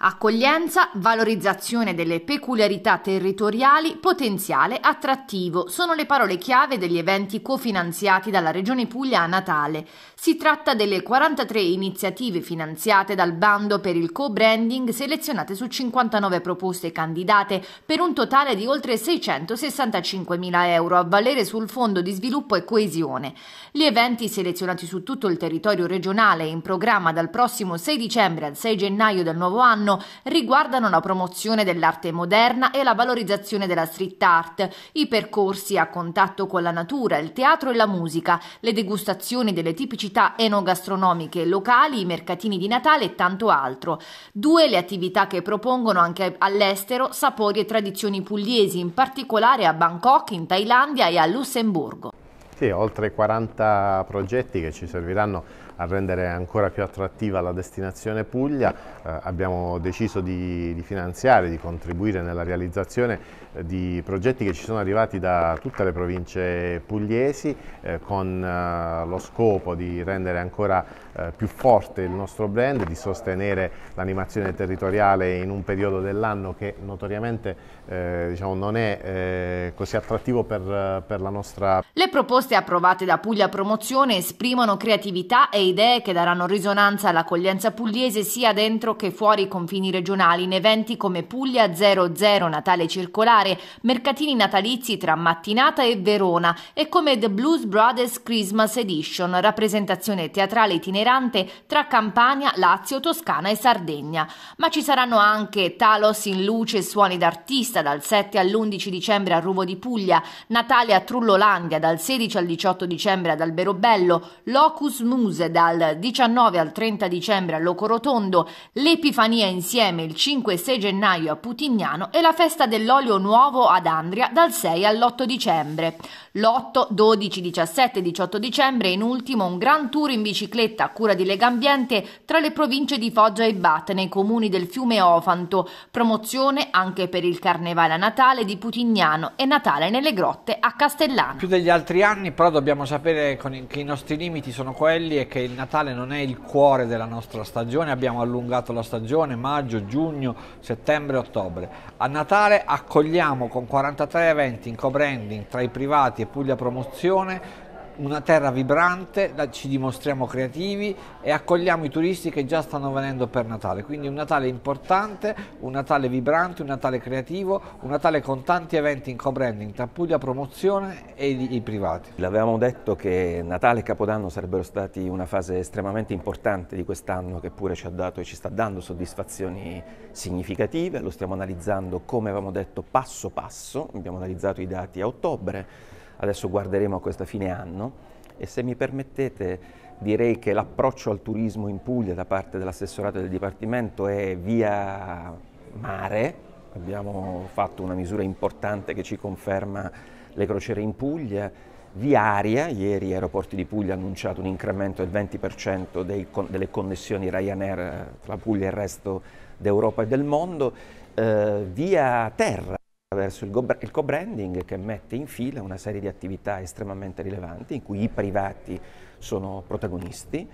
Accoglienza, valorizzazione delle peculiarità territoriali, potenziale attrattivo sono le parole chiave degli eventi cofinanziati dalla Regione Puglia a Natale. Si tratta delle 43 iniziative finanziate dal bando per il co-branding selezionate su 59 proposte candidate per un totale di oltre 665.000 euro a valere sul Fondo di sviluppo e coesione. Gli eventi selezionati su tutto il territorio regionale in programma dal prossimo 6 dicembre al 6 gennaio del nuovo anno anno riguardano la promozione dell'arte moderna e la valorizzazione della street art, i percorsi a contatto con la natura, il teatro e la musica, le degustazioni delle tipicità enogastronomiche locali, i mercatini di Natale e tanto altro. Due le attività che propongono anche all'estero sapori e tradizioni pugliesi, in particolare a Bangkok, in Thailandia e a Lussemburgo. Sì, oltre 40 progetti che ci serviranno a rendere ancora più attrattiva la destinazione Puglia. Eh, abbiamo deciso di, di, finanziare, di contribuire nella realizzazione eh, di progetti che ci sono arrivati da tutte le province pugliesi eh, con eh, lo scopo di rendere ancora eh, più forte il nostro brand, di sostenere l'animazione territoriale in un periodo dell'anno che notoriamente eh, diciamo, non è così attrattivo per, per la nostra... Le proposte proposte approvate da Puglia Promozione esprimono creatività e idee che daranno risonanza all'accoglienza pugliese sia dentro che fuori i confini regionali in eventi come Puglia 00 Natale Circolare, mercatini natalizi tra Mattinata e Verona e come The Blues Brothers Christmas Edition, rappresentazione teatrale itinerante tra Campania, Lazio, Toscana e Sardegna. Ma ci saranno anche Talos in luce e suoni d'artista dal 7 all'11 dicembre a Ruvo di Puglia, Natale a Trullolandia dal 16 al 18 dicembre ad Alberobello, Locus Muse dal 19 al 30 dicembre a Locorotondo, l'Epifania insieme il 5 e 6 gennaio a Putignano e la festa dell'olio nuovo ad Andria dal 6 all'8 dicembre. L'8, 12, 17 18 dicembre e in ultimo un gran tour in bicicletta a cura di Legambiente tra le province di Foggia e Bat nei comuni del fiume Ofanto, promozione anche per il Carnevale a Natale di Putignano e Natale nelle grotte a Castellano. Più degli altri anni però dobbiamo sapere che i nostri limiti sono quelli e che il Natale non è il cuore della nostra stagione, abbiamo allungato la stagione maggio, giugno, settembre, ottobre. A Natale accogliamo con 43 eventi in co-branding tra i privati e Puglia Promozione, una terra vibrante, ci dimostriamo creativi e accogliamo i turisti che già stanno venendo per Natale. Quindi un Natale importante, un Natale vibrante, un Natale creativo, un Natale con tanti eventi in co-branding tra Puglia Promozione e i, privati. L'avevamo detto che Natale e Capodanno sarebbero stati una fase estremamente importante di quest'anno che pure ci ha dato e ci sta dando soddisfazioni significative, lo stiamo analizzando come avevamo detto passo passo, abbiamo analizzato i dati a ottobre adesso guarderemo a questa fine anno e se mi permettete direi che l'approccio al turismo in Puglia da parte dell'assessorato del Dipartimento è via mare, abbiamo fatto una misura importante che ci conferma le crociere in Puglia, via aria, ieri Aeroporti di Puglia ha annunciato un incremento del 20% dei, con, delle connessioni Ryanair tra Puglia e il resto d'Europa e del mondo, eh, via terra attraverso il co-branding che mette in fila una serie di attività estremamente rilevanti in cui i privati sono protagonisti.